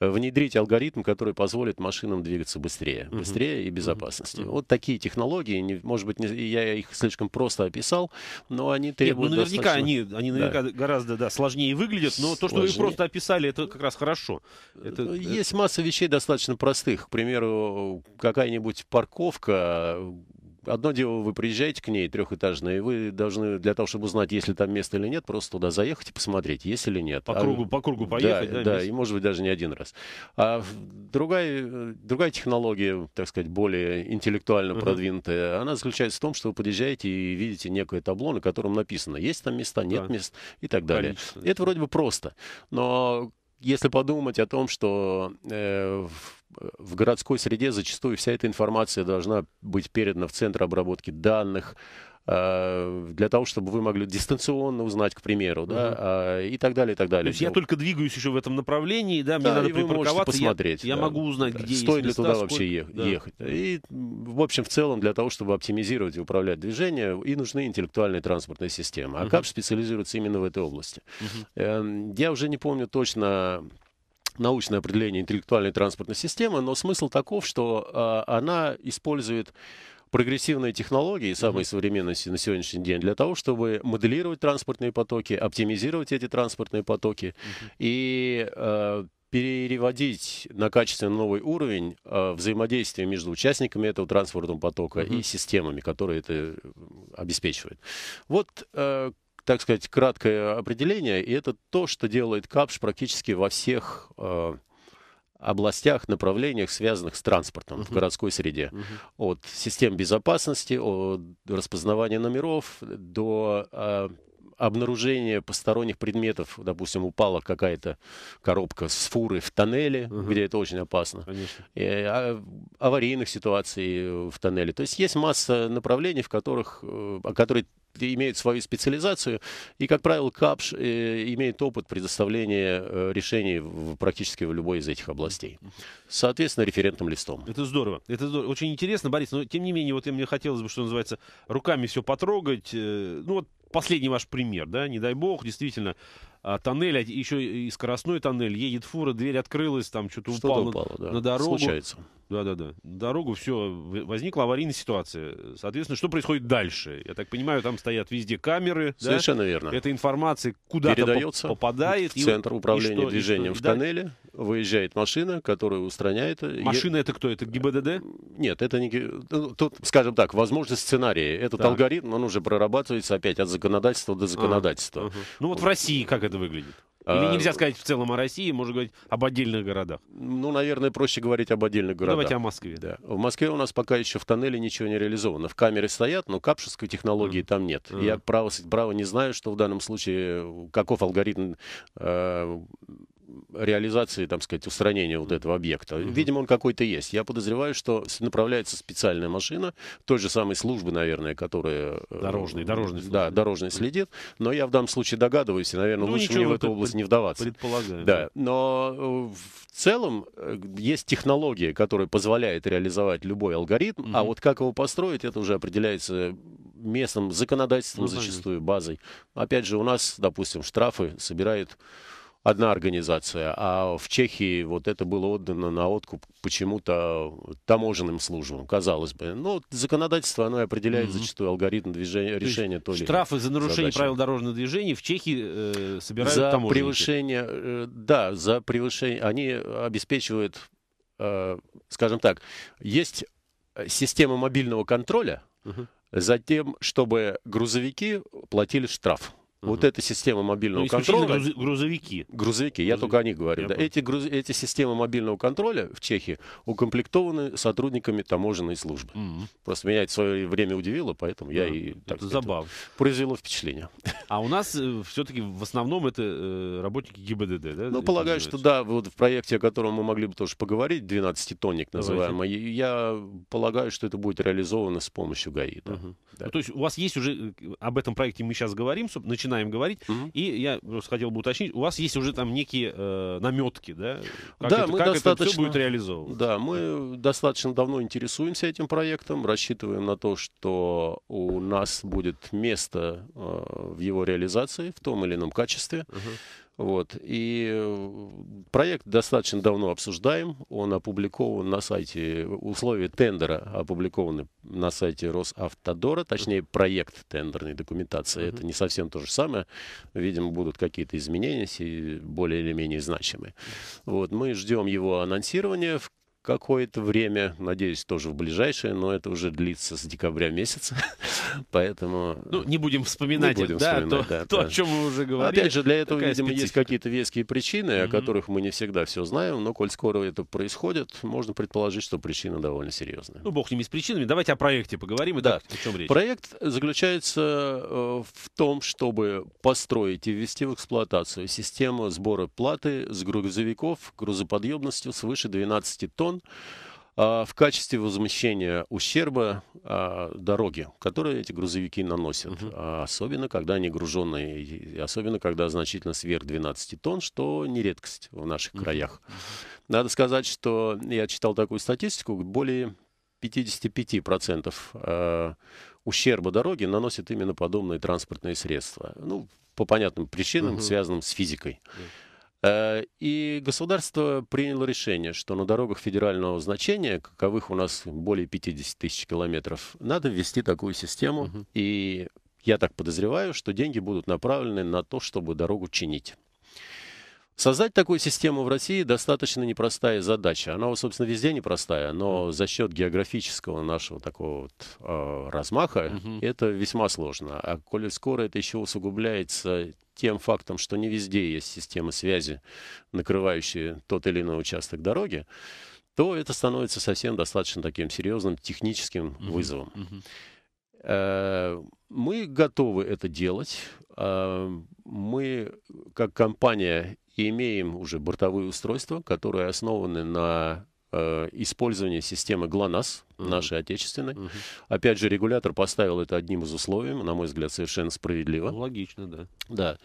э, внедрить алгоритм, который позволит машинам двигаться быстрее, uh-huh. быстрее и безопаснее. Uh-huh. Вот такие технологии, не, может быть, не, я их слишком просто описал, но они требуют. Нет, ну, наверняка достаточно... они, они наверняка да. гораздо да, сложнее выглядят, но сложнее. то, что вы просто описали, это как раз хорошо. Э, это, ну, Есть это... масса вещей достаточно простых. К примеру, какая-нибудь парковка одно дело, вы приезжаете к ней, трехэтажная, и вы должны, для того, чтобы узнать, есть ли там место или нет, просто туда заехать и посмотреть, есть или нет. По а, кругу, по кругу поехать, да? Да, да и, может быть, даже не один раз. А другая, другая технология, так сказать, более интеллектуально uh-huh. продвинутая, она заключается в том, что вы подъезжаете и видите некое табло, на котором написано, есть там места, нет да. мест и так далее. Количество, Это да. вроде бы просто, но если подумать о том, что э, в городской среде зачастую вся эта информация должна быть передана в центр обработки данных, э, для того, чтобы вы могли дистанционно узнать, к примеру, да, uh-huh. и так далее, и так далее. То есть я только двигаюсь еще в этом направлении, да, мне да, надо припарковаться, посмотреть, я, да, я могу узнать, где стоит есть ли места, туда сколько... вообще ехать, да. И в общем, в целом, для того, чтобы оптимизировать и управлять движение, и нужны интеллектуальные транспортные системы. А uh-huh. КАП специализируется именно в этой области. Uh-huh. Я уже не помню точно научное определение интеллектуальной транспортной системы, но смысл таков, что а, она использует прогрессивные технологии, самые современные на сегодняшний день, для того, чтобы моделировать транспортные потоки, оптимизировать эти транспортные потоки и э, переводить на качественно новый уровень э, а, взаимодействия между участниками этого транспортного потока и системами, которые это обеспечивают. Вот э, так сказать, краткое определение, и это то, что делает КАПШ практически во всех э, областях, направлениях, связанных с транспортом uh-huh. в городской среде. Uh-huh. От систем безопасности, от распознавания номеров до э, обнаружение посторонних предметов, допустим, упала какая-то коробка с фуры в тоннеле, угу. где это очень опасно, И, а, аварийных ситуаций э, в тоннеле. То есть есть масса направлений, в которых, э, которые имеют свою специализацию, и, как правило, КАПШ э, имеет опыт предоставления решений в, практически в любой из этих областей. Соответственно, референтным листом. Это здорово. Это здорово. очень интересно, Борис, но тем не менее, вот мне хотелось бы, что называется, руками все потрогать. Ну вот последний ваш пример, да, не дай бог, действительно, а, тоннель, а еще и скоростной тоннель, едет фура, дверь открылась, там что-то что упало, упало на, да. на дорогу. Случается. Да-да-да. Дорогу, все, возникла аварийная ситуация. Соответственно, что происходит дальше? Я так понимаю, там стоят везде камеры. Совершенно да? верно. Эта информация куда-то попадает. В центр и, управления и что, движением и что, в тоннеле. Выезжает машина, которая устраняет. Машина е... это кто? Это ГИБДД? Нет, это не ну, Тут, скажем так, возможно, сценарии. Этот так. алгоритм, он уже прорабатывается опять от законодательства до а, законодательства. А, угу. Ну вот в России как это это выглядит? Или а, нельзя сказать в целом о России, можно говорить об отдельных городах? Ну, наверное, проще говорить об отдельных городах. Давайте о Москве. Да. В Москве у нас пока еще в тоннеле ничего не реализовано. В камере стоят, но капшевской технологии mm. там нет. Mm. Я право, право не знаю, что в данном случае, каков алгоритм э, реализации, там сказать, устранения вот этого объекта. Видимо, он какой-то есть. Я подозреваю, что направляется специальная машина той же самой службы, наверное, которая... Э, дорожный, дорожный службы. Да, дорожный следит. Но я в данном случае догадываюсь, и, наверное, ну, лучше мне в эту область не вдаваться. Предполагаю. Да, но э, в целом э, есть технология, которая позволяет реализовать любой алгоритм, mm а вот как его построить, это уже определяется местным законодательством, ну, зачастую базой. Опять же, у нас, допустим, штрафы собирают одна организация, а в Чехии вот это было отдано на откуп почему-то таможенным службам, казалось бы. Но ну, законодательство, оно определяет mm-hmm. зачастую алгоритм движения, решения то ли Штрафы за нарушение задачи. правил дорожного движения в Чехии э, собирают за таможенники. превышение, э, да, за превышение, они обеспечивают, э, скажем так, есть система мобильного контроля, Mm -hmm. за тем, чтобы грузовики платили штраф вот эта система мобильного ну, контроля. грузовики. Грузовики, я грузовики. только о них говорю. да. Эти, груз... эти системы мобильного контроля в Чехии укомплектованы сотрудниками таможенной службы. Угу. Просто меня это свое время удивило, поэтому да. я и так это забавно. Это произвело впечатление. А у нас э, все-таки в основном это э, работники ГИБДД, да? Ну, полагаю, что да, вот в проекте, о котором мы могли бы тоже поговорить, 12-тонник называемый, Давайте. я полагаю, что это будет реализовано с помощью ГАИ. Да. Угу. Да. Ну, то есть у вас есть уже, э, об этом проекте мы сейчас говорим, начиная начинаем говорить. Угу. И я просто хотел бы уточнить, у вас есть уже там некие э, наметки, да? Как да, это, мы как достаточно, это все будет реализовываться? Да, мы достаточно давно интересуемся этим проектом, рассчитываем на то, что у нас будет место э, в его реализации в том или ином качестве. Угу. Вот. И э, проект достаточно давно обсуждаем. Он опубликован на сайте, условия тендера опубликованы на сайте Росавтодора, точнее проект тендерной документации. Mm-hmm. Это не совсем то же самое. Видимо, будут какие-то изменения, более или менее значимые. Вот. Мы ждем его анонсирования. В какое-то время, надеюсь, тоже в ближайшее, но это уже длится с декабря месяца, поэтому... Ну, не будем вспоминать, не будем это, вспоминать, да, то, да, то да. о чем мы уже ну, говорили. Опять же, для этого, Такая видимо, специфика. есть какие-то веские причины, mm-hmm. о которых мы не всегда все знаем, но коль скоро это происходит, можно предположить, что причина довольно серьезная. Ну, бог ними с причинами. Давайте о проекте поговорим. Итак, да. о чем речь? Проект заключается э, в том, чтобы построить и ввести в эксплуатацию систему сбора платы с грузовиков грузоподъемностью свыше 12 тонн миллион а, в качестве возмещения ущерба а, дороге, которые эти грузовики наносят. А особенно, когда они груженные, особенно, когда значительно сверх 12 тонн, что не редкость в наших краях. Надо сказать, что я читал такую статистику, более 55% а, ущерба дороги наносят именно подобные транспортные средства. Ну, по понятным причинам, связанным с физикой. Э, и государство приняло решение, что на дорогах федерального значения, каковых у нас более 50 тысяч километров, надо ввести такую систему. Угу. И я так подозреваю, что деньги будут направлены на то, чтобы дорогу чинить. Создать такую систему в России достаточно непростая задача. Она, собственно, везде непростая, но за счет географического нашего такого вот, э, размаха угу. это весьма сложно. А коль скоро это еще усугубляется тем фактом, что не везде есть системы связи, накрывающие тот или иной участок дороги, то это становится совсем достаточно таким серьезным техническим угу. вызовом. Угу. Мы готовы это делать. Э, мы, как компания, имеем уже бортовые устройства, которые основаны на э, использовании системы ГЛОНАСС, uh-huh. нашей отечественной. Uh-huh. Опять же, регулятор поставил это одним из условий, на мой взгляд, совершенно справедливо. логично, да. Да.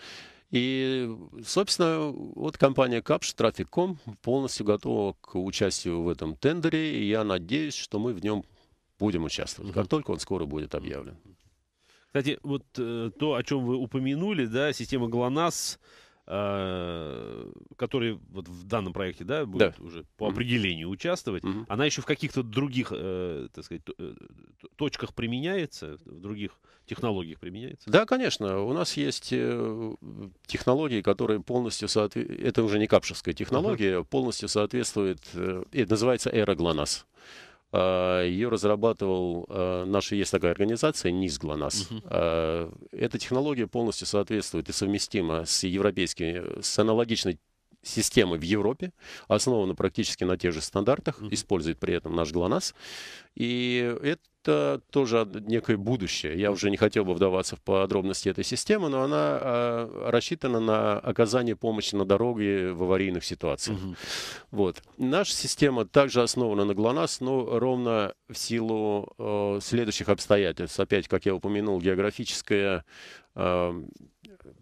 И, собственно, вот компания Капш, Трафиком полностью готова к участию в этом тендере, и я надеюсь, что мы в нем будем участвовать, uh-huh. как только он скоро будет объявлен. Кстати, вот э, то, о чем вы упомянули, да, система ГЛОНАСС, Э, который вот в данном проекте, да, будет да. уже по определению mm-hmm. участвовать, mm-hmm. она еще в каких-то других, э, так сказать, э, точках применяется, в других технологиях применяется? Да, конечно. У нас есть э, технологии, которые полностью соответствуют, это уже не капшевская технология, uh-huh. полностью соответствует, это называется эра ГЛОНАСС. А, Ее разрабатывал, а, наша есть такая организация, НИС ГЛОНАСС. Угу. А, эта технология полностью соответствует и совместима с европейскими, с аналогичной системы в Европе, основана практически на тех же стандартах, использует при этом наш ГЛОНАСС. И это тоже некое будущее. Я уже не хотел бы вдаваться в подробности этой системы, но она э, рассчитана на оказание помощи на дороге в аварийных ситуациях. Угу. Вот. Наша система также основана на ГЛОНАСС, но ровно в силу э, следующих обстоятельств. Опять, как я упомянул, географическое, э,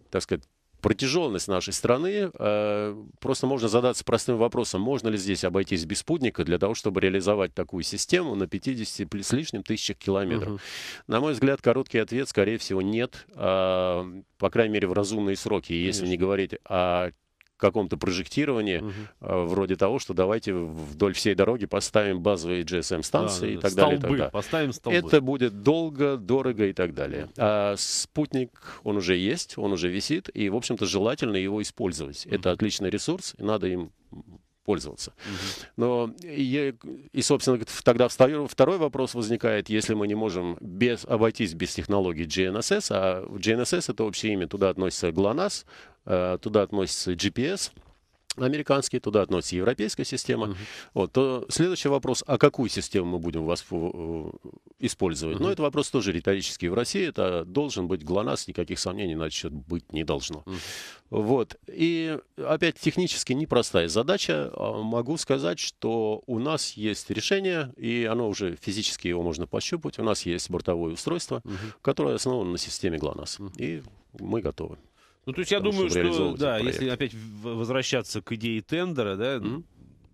так сказать, протяженность нашей страны. Э, просто можно задаться простым вопросом, можно ли здесь обойтись без спутника для того, чтобы реализовать такую систему на 50 с лишним тысячах километров. Угу. На мой взгляд, короткий ответ, скорее всего, нет, а, по крайней мере, в разумные сроки, если Конечно. не говорить о каком-то прожектировании, угу. э, вроде того, что давайте вдоль всей дороги поставим базовые GSM-станции да, и так столбы, далее. И Поставим столбы. Это будет долго, дорого и так далее. А спутник, он уже есть, он уже висит, и, в общем-то, желательно его использовать. Угу. Это отличный ресурс, и надо им пользоваться. Угу. Но и, и, собственно, тогда второй вопрос возникает, если мы не можем без, обойтись без технологий GNSS, а GNSS это общее имя, туда относится GLONASS, Э, туда относится GPS, американский, туда относится европейская система. Uh-huh. Вот, то следующий вопрос, а какую систему мы будем у вас э, использовать? Uh-huh. Ну, Но это вопрос тоже риторический в России, это должен быть ГЛОНАСС, никаких сомнений на счет быть не должно. Uh-huh. Вот, и опять технически непростая задача. А, могу сказать, что у нас есть решение, и оно уже физически его можно пощупать. У нас есть бортовое устройство, uh-huh. которое основано на системе ГЛОНАСС, uh-huh. и мы готовы. Ну, то есть я думаю, что, да, если опять возвращаться к идее тендера, да, mm-hmm.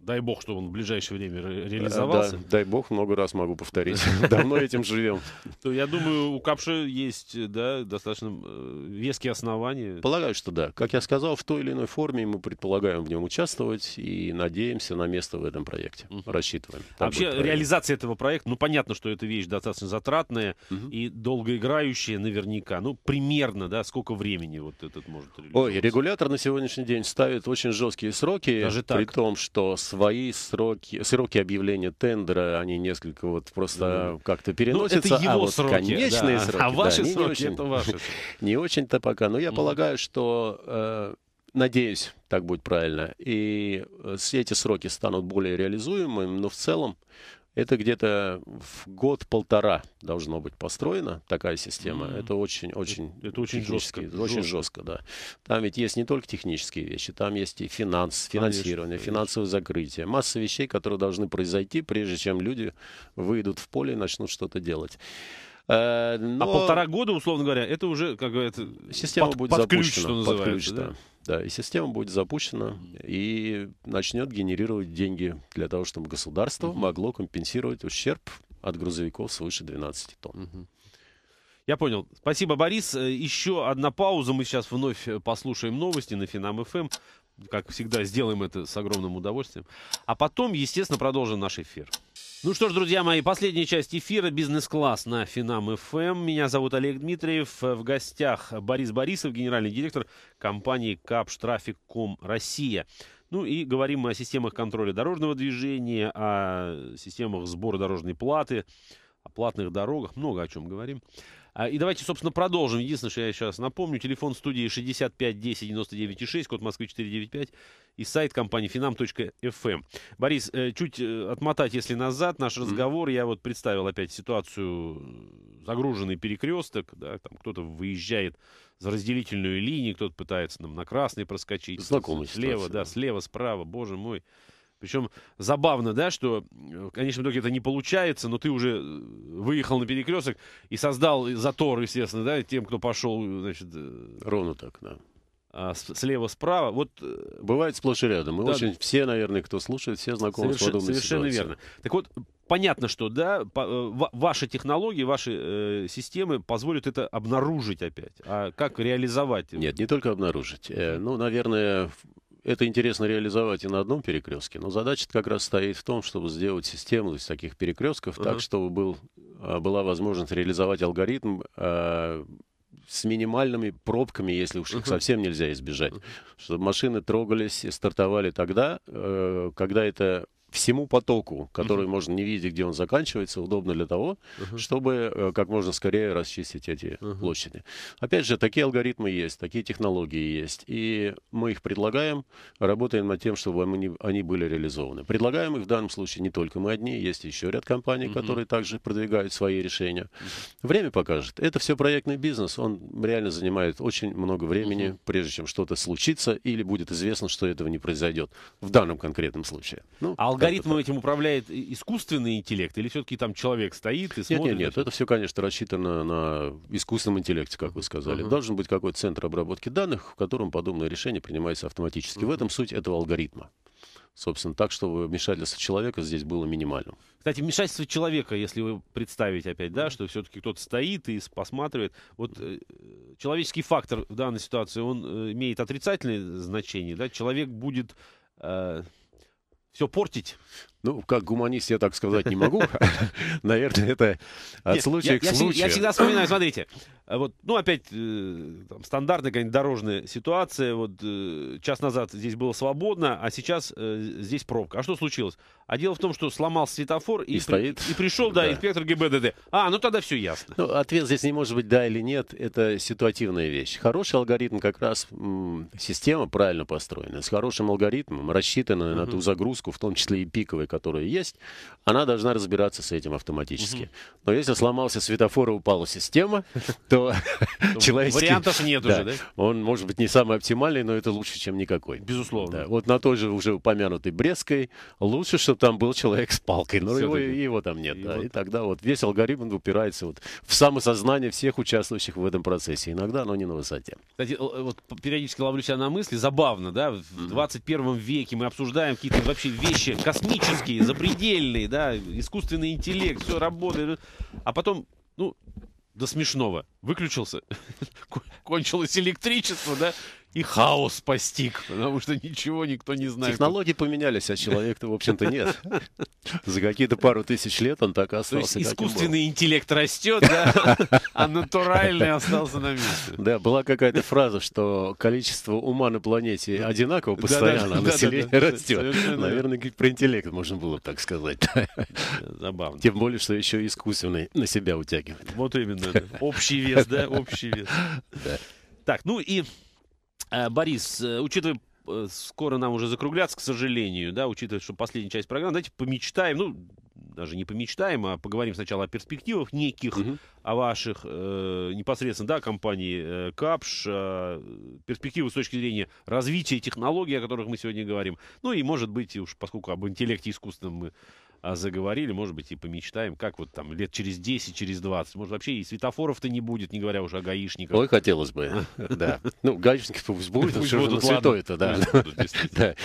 Дай бог, чтобы он в ближайшее время э, реализовался. Да, дай бог, много раз могу повторить. Давно этим живем. То я думаю, у Капши есть да, достаточно э, веские основания. Полагаю, что да. Как я сказал, в той или иной форме мы предполагаем в нем участвовать и надеемся на место в этом проекте. Рассчитываем. А вообще, реализация этого проекта, ну, понятно, что эта вещь достаточно затратная и долгоиграющая наверняка. Ну, примерно, да, сколько времени вот этот может реализоваться? Ой, регулятор на сегодняшний день ставит очень жесткие сроки. Даже так? При том, что с свои сроки, сроки объявления тендера, они несколько вот просто mm. как-то ну, переносятся. Ну, это а его а вот конечные да. сроки. А да, ваши да, сроки, очень, это ваши. Не очень-то пока. Но я mm. полагаю, что, э, надеюсь, так будет правильно. И э, все эти сроки станут более реализуемыми, но в целом это где-то в год-полтора должно быть построена такая система. Mm-hmm. Это очень-очень... Это, это очень жестко. Очень жестко. да. Там ведь есть не только технические вещи, там есть и финанс, финансирование, конечно, финансовое конечно. закрытие. Масса вещей, которые должны произойти, прежде чем люди выйдут в поле и начнут что-то делать. Э, но... А полтора года, условно говоря, это уже как это система под, будет под запущена, ключ, что называется. Под ключ, да? Да. да, и система будет запущена и начнет генерировать деньги для того, чтобы государство угу. могло компенсировать ущерб от грузовиков свыше 12 тонн. Угу. Я понял. Спасибо, Борис. Э, еще одна пауза. Мы сейчас вновь э, послушаем новости на Финам ФМ как всегда, сделаем это с огромным удовольствием. А потом, естественно, продолжим наш эфир. Ну что ж, друзья мои, последняя часть эфира «Бизнес-класс» на Финам ФМ. Меня зовут Олег Дмитриев. В гостях Борис Борисов, генеральный директор компании «Капштрафик.ком Россия». Ну и говорим мы о системах контроля дорожного движения, о системах сбора дорожной платы, о платных дорогах. Много о чем говорим. А, и давайте, собственно, продолжим. Единственное, что я сейчас напомню, телефон студии 65 10 99 6, код Москвы 495 и сайт компании finam.fm. Эм. Борис, э, чуть э, отмотать, если назад, наш разговор, я вот представил опять ситуацию, э, загруженный перекресток, да, там кто-то выезжает за разделительную линию, кто-то пытается нам на красный проскочить. Знакомый слева, ситуация, да, слева, справа, боже мой. Причем забавно, да, что э, в конечном итоге это не получается, но ты уже э, выехал на перекресток и создал э, затор, естественно, да, тем, кто пошел, значит... Ровно так, да. А слева-справа. Вот... Бывает сплошь и рядом. да. очень все, наверное, кто слушает, все знакомы Соверш... с подобной Совершенно ситуацией. верно. Так вот, понятно, что да, по, ваши технологии, ваши э, системы позволят это обнаружить опять. А как реализовать? Нет, не только обнаружить. Э, ну, наверное, это интересно реализовать и на одном перекрестке, но задача как раз стоит в том, чтобы сделать систему из таких перекрестков uh-huh. так, чтобы был, а, была возможность реализовать алгоритм э, с минимальными пробками, если уж uh-huh. их совсем нельзя избежать. Uh-huh. Чтобы машины трогались и стартовали тогда, э, когда это всему потоку, который uh-huh. можно не видеть, где он заканчивается, удобно для того, uh-huh. чтобы э, как можно скорее расчистить эти uh-huh. площади. Опять же, такие алгоритмы есть, такие технологии есть, и мы их предлагаем, работаем над тем, чтобы они, были реализованы. Предлагаем их в данном случае не только мы одни, есть еще ряд компаний, uh-huh. которые также продвигают свои решения. Время покажет. Это все проектный бизнес, он реально занимает очень много времени, uh-huh. прежде чем что-то случится или будет известно, что этого не произойдет в данном конкретном случае. Ну, а алгоритмом этим управляет искусственный интеллект или все-таки там человек стоит и нет, смотрит? Нет, нет, это все, конечно, рассчитано на искусственном интеллекте, как вы сказали. Uh-huh. Должен быть какой-то центр обработки данных, в котором подобное решение принимается автоматически. Uh-huh. В этом суть этого алгоритма собственно, так, чтобы вмешательство человека здесь было минимальным. Кстати, вмешательство человека, если вы представить опять, да, что все-таки кто-то стоит и посматривает, вот э, человеческий фактор в данной ситуации, он э, имеет отрицательное значение, да, человек будет... Э, все портить. Ну, как гуманист я так сказать не могу. Наверное, это от случая к случаю. Я всегда вспоминаю, смотрите, а вот, ну, опять э, там, стандартная какая-нибудь дорожная ситуация. Вот э, час назад здесь было свободно, а сейчас э, здесь пробка. А что случилось? А дело в том, что сломал светофор и, и, стоит. и пришел, да, да, инспектор ГИБДД. А, ну тогда все ясно. Ну, ответ здесь не может быть да или нет. Это ситуативная вещь. Хороший алгоритм как раз м- система правильно построена. С хорошим алгоритмом, рассчитанная uh-huh. на ту загрузку, в том числе и пиковой, которая есть, она должна разбираться с этим автоматически. Uh-huh. Но если сломался светофор и упала система, то ну, человеческий... Вариантов нет уже, да? Он, может быть, не самый оптимальный, но это лучше, чем никакой. Безусловно. Вот на той же уже упомянутой Брестской лучше, чтобы там был человек с палкой, но его, его там нет. И, да. вот... и тогда вот весь алгоритм упирается вот в самосознание всех участвующих в этом процессе. Иногда оно не на высоте. Кстати, вот периодически ловлю себя на мысли, забавно, да, в 21 веке мы обсуждаем какие-то вообще вещи космические, запредельные, да, искусственный интеллект, все работает, а потом, ну, до смешного. Выключился, кончилось электричество, да? и хаос постиг, потому что ничего никто не знает. Технологии поменялись, а человек-то, в общем-то, нет. За какие-то пару тысяч лет он так остался. То есть искусственный интеллект растет, да, а натуральный остался на месте. Да, была какая-то фраза, что количество ума на планете одинаково постоянно, а население растет. Наверное, про интеллект можно было так сказать. Забавно. Тем более, что еще искусственный на себя утягивает. Вот именно. Общий вес, да, общий вес. Так, ну и Э, Борис, э, учитывая э, скоро нам уже закругляться, к сожалению, да, учитывая, что последняя часть программы, давайте помечтаем, ну, даже не помечтаем, а поговорим сначала о перспективах неких, угу. о ваших э, непосредственно, да, компании э, Капш, э, перспективы с точки зрения развития технологий, о которых мы сегодня говорим, ну и, может быть, уж поскольку об интеллекте искусственном мы а, заговорили, может быть, и помечтаем, как вот там лет через 10, через 20, может, вообще и светофоров-то не будет, не говоря уже о гаишниках. Ой, хотелось бы, да. Ну, гаишников пусть будет, все равно святое-то, да.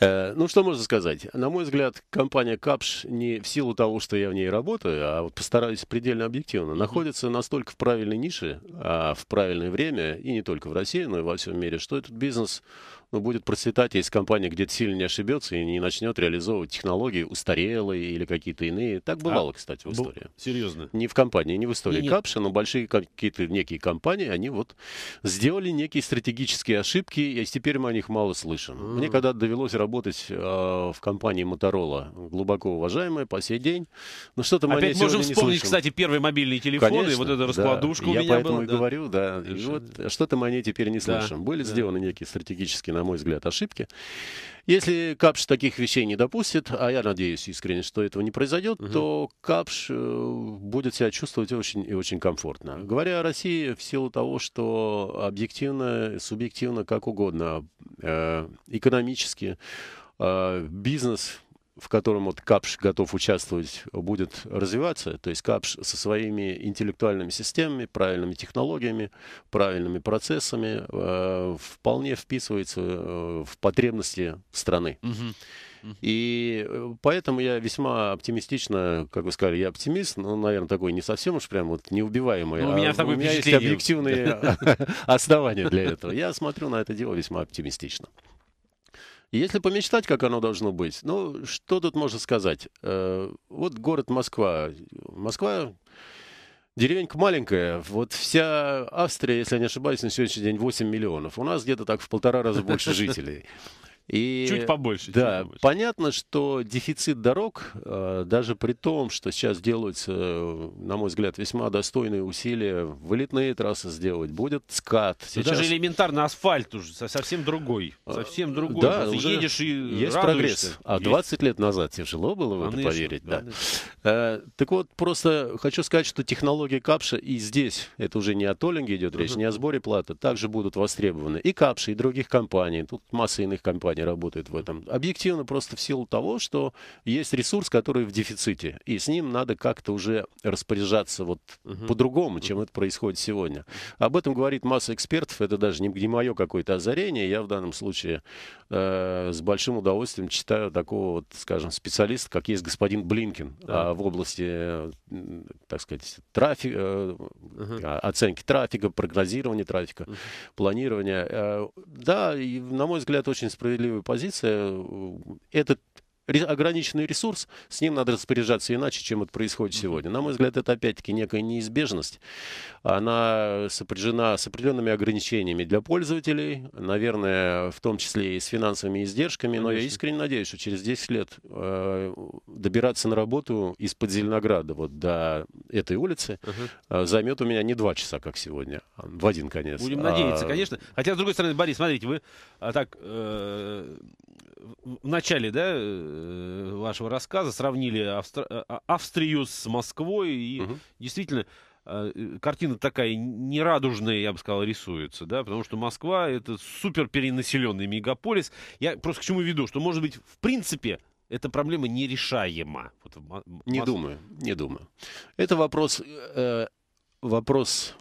Э, ну, что можно сказать? На мой взгляд, компания Капш не в силу того, что я в ней работаю, а вот постараюсь предельно объективно, находится настолько в правильной нише, а, в правильное время, и не только в России, но и во всем мире, что этот бизнес ну, будет процветать, если компания где-то сильно не ошибется и не начнет реализовывать технологии устарелые или какие-то иные. Так а бывало, а, кстати, в истории. Серьезно? Не в компании, не в истории Нет. Капша, но большие какие-то некие компании, они вот сделали некие стратегические ошибки, и теперь мы о них мало слышим. Mm. Мне когда довелось работать э, в компании Motorola, глубоко уважаемая по сей день, но что-то мы Опять можем вспомнить, слышим. кстати, первые мобильные телефоны, Конечно, вот эту раскладушку да. у меня была. Я поэтому была, и да. говорю, да. И вот что-то мы о ней теперь не да. слышим. Были да. сделаны некие стратегические на мой взгляд, ошибки. Если Капш таких вещей не допустит, а я надеюсь искренне, что этого не произойдет, угу. то Капш э, будет себя чувствовать очень и очень комфортно. Говоря о России, в силу того, что объективно, субъективно, как угодно, э, экономически, э, бизнес в котором вот Капш готов участвовать, будет развиваться. То есть Капш со своими интеллектуальными системами, правильными технологиями, правильными процессами э, вполне вписывается э, в потребности страны. Угу. И э, поэтому я весьма оптимистично, как вы сказали, я оптимист, но, наверное, такой не совсем уж прям вот неубиваемый. Ну, у а меня, а, у меня есть объективные основания для этого. Я смотрю на это дело весьма оптимистично. И если помечтать, как оно должно быть, ну, что тут можно сказать? Э, вот город Москва. Москва Деревенька маленькая. Вот вся Австрия, если я не ошибаюсь, на сегодняшний день 8 миллионов. У нас где-то так в полтора раза больше жителей. И, чуть побольше. Да, чуть побольше. понятно, что дефицит дорог, э, даже при том, что сейчас делаются, э, на мой взгляд, весьма достойные усилия, вылетные трассы сделать, будет скат. Ну, сейчас... Но даже элементарно асфальт уже совсем другой, а, совсем другой. Да, уже едешь и Есть радуешься. прогресс. А есть. 20 лет назад тяжело было в это поверить. Да. Да. Э, так вот, просто хочу сказать, что технологии капша и здесь, это уже не о толлинге идет речь, угу. не о сборе платы, также будут востребованы и капши, и других компаний, тут масса иных компаний компании работает в этом? Объективно просто в силу того, что есть ресурс, который в дефиците, и с ним надо как-то уже распоряжаться вот угу. по-другому, чем это происходит сегодня. Об этом говорит масса экспертов, это даже не, не мое какое-то озарение, я в данном случае э, с большим удовольствием читаю такого, вот, скажем, специалиста, как есть господин Блинкин да. а, в области, э, так сказать, трафика, э, угу. оценки трафика, прогнозирования трафика, угу. планирования. Э, да, и, на мой взгляд, очень справедливо позиция. Э, этот ограниченный ресурс, с ним надо распоряжаться иначе, чем это происходит сегодня. На мой взгляд, это опять-таки некая неизбежность. Она сопряжена с определенными ограничениями для пользователей, наверное, в том числе и с финансовыми издержками, но я искренне надеюсь, что через 10 лет э, добираться на работу из-под Зеленограда вот до этой улицы угу. э, займет у меня не два часа, как сегодня, а в один конец. Будем а... надеяться, конечно. Хотя, с другой стороны, Борис, смотрите, вы а, так... Э в начале да, э, вашего рассказа сравнили Австр... Э, а, Австрию с Москвой. И угу. действительно, э, картина такая нерадужная, я бы сказал, рисуется, да, потому что Москва — это супер перенаселенный мегаполис. Я просто к чему веду, что, может быть, в принципе, эта проблема нерешаема. Вот в не думаю, не думаю. Это вопрос, э, вопрос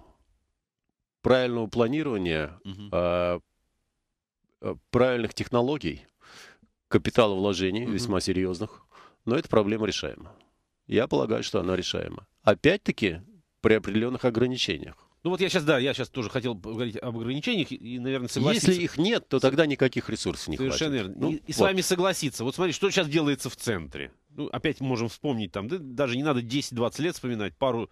правильного планирования, угу. э, правильных технологий — капитала вложений весьма серьезных, но эта проблема решаема. Я полагаю, что она решаема. Опять-таки при определенных ограничениях. Ну вот я сейчас, да, я сейчас тоже хотел говорить об ограничениях и, наверное, согласиться. Если их нет, то тогда никаких ресурсов не Совершенно хватит. верно. Ну, и и вот. с вами согласиться. Вот смотри, что сейчас делается в центре. Ну, опять можем вспомнить там, да, даже не надо 10-20 лет вспоминать, пару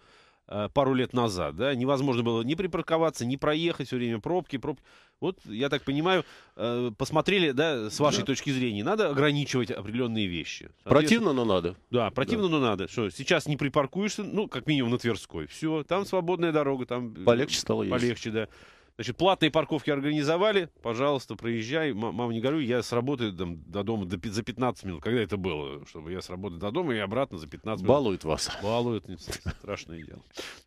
Э, пару лет назад, да, невозможно было ни припарковаться, ни проехать, все время пробки, пробки. Вот, я так понимаю, э, посмотрели, да, с вашей да. точки зрения, надо ограничивать определенные вещи. Противно, но надо. Да, противно, да. но надо. Что, сейчас не припаркуешься, ну, как минимум на Тверской, все, там свободная дорога, там... Полегче стало Полегче, есть. да. Значит, платные парковки организовали, пожалуйста, проезжай, мам, не горюй, я с работы там, до дома до, за 15 минут, когда это было, чтобы я с работы до дома и обратно за 15 минут. Балуют вас. Балует, страшное дело.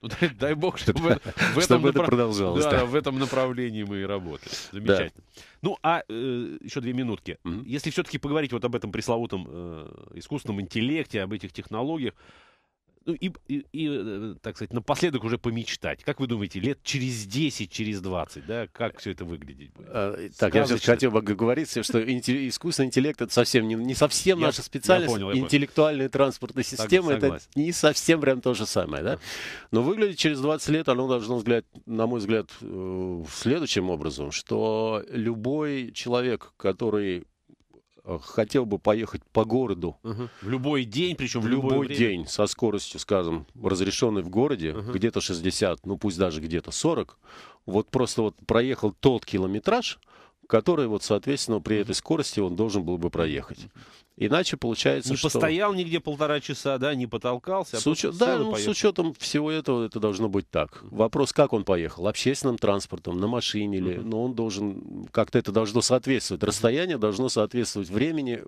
Ну, дай, дай бог, чтобы, в, этом чтобы направ... это продолжалось. Да, да, в этом направлении мы и работаем. Замечательно. Да. Ну, а э, еще две минутки. Mm-hmm. Если все-таки поговорить вот об этом пресловутом э, искусственном интеллекте, об этих технологиях, ну, и, и, и, э, так сказать, напоследок уже помечтать. Как вы думаете, лет через 10, через 20, да, как все это выглядеть будет? А, так, Сказочно. я все-таки хотел бы оговориться, что искусственный интеллект это совсем не, не совсем я, наша специальность. Я понял, я Интеллектуальные понял. транспортные системы так, это не совсем прям то же самое, да? Но выглядит через 20 лет оно должно взгляд, на мой взгляд, э, следующим образом, что любой человек, который Э, хотел бы поехать по городу. Угу. В любой день, причем в, любой, любой время. день, со скоростью, скажем, разрешенной в городе, угу. где-то 60, ну пусть даже где-то 40, вот просто вот проехал тот километраж, который, вот, соответственно, при этой скорости он должен был бы проехать. Иначе получается, не что... Не постоял нигде полтора часа, да, не потолкался. А с уч... Да, ну, с учетом всего этого это должно быть так. Вопрос, как он поехал? Общественным транспортом, на машине или... Uh-huh. Но он должен... Как-то это должно соответствовать. Расстояние должно соответствовать времени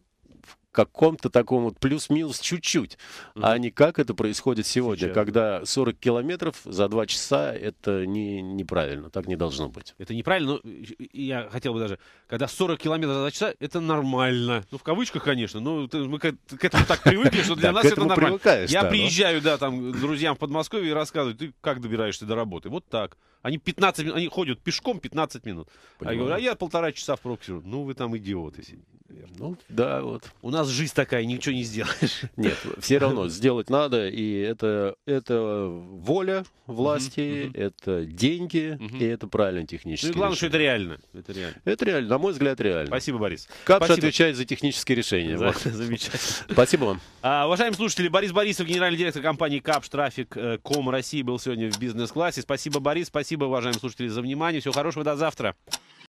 каком-то таком вот плюс-минус чуть-чуть, mm-hmm. а не как это происходит сегодня, Сейчас. когда 40 километров за 2 часа это не, неправильно, так не должно быть. Это неправильно, но я хотел бы даже, когда 40 километров за 2 часа, это нормально. Ну, в кавычках, конечно, но мы к, к этому так привыкли, что для нас это нормально. Я ну. приезжаю, да, там, друзьям в Подмосковье и рассказываю, ты как добираешься до работы? Вот так. Они 15 они ходят пешком 15 минут. А я говорю, а я полтора часа в пробке сижу. Ну, вы там идиоты. Ну, да, вот. У нас жизнь такая, ничего не сделаешь. Нет, все равно сделать надо, и это, это воля власти, uh-huh, это деньги, uh-huh. и это правильно технически. Ну, главное, решение. что это реально. это реально. Это реально, на мой взгляд, реально. Спасибо, Борис. Капша Спасибо. отвечает за технические решения. Да, вот. Замечательно. Спасибо вам. А, уважаемые слушатели, Борис Борисов, генеральный директор компании Капш Трафик э, Ком России, был сегодня в бизнес-классе. Спасибо, Борис, спасибо Спасибо, уважаемые слушатели, за внимание. Всего хорошего, до завтра.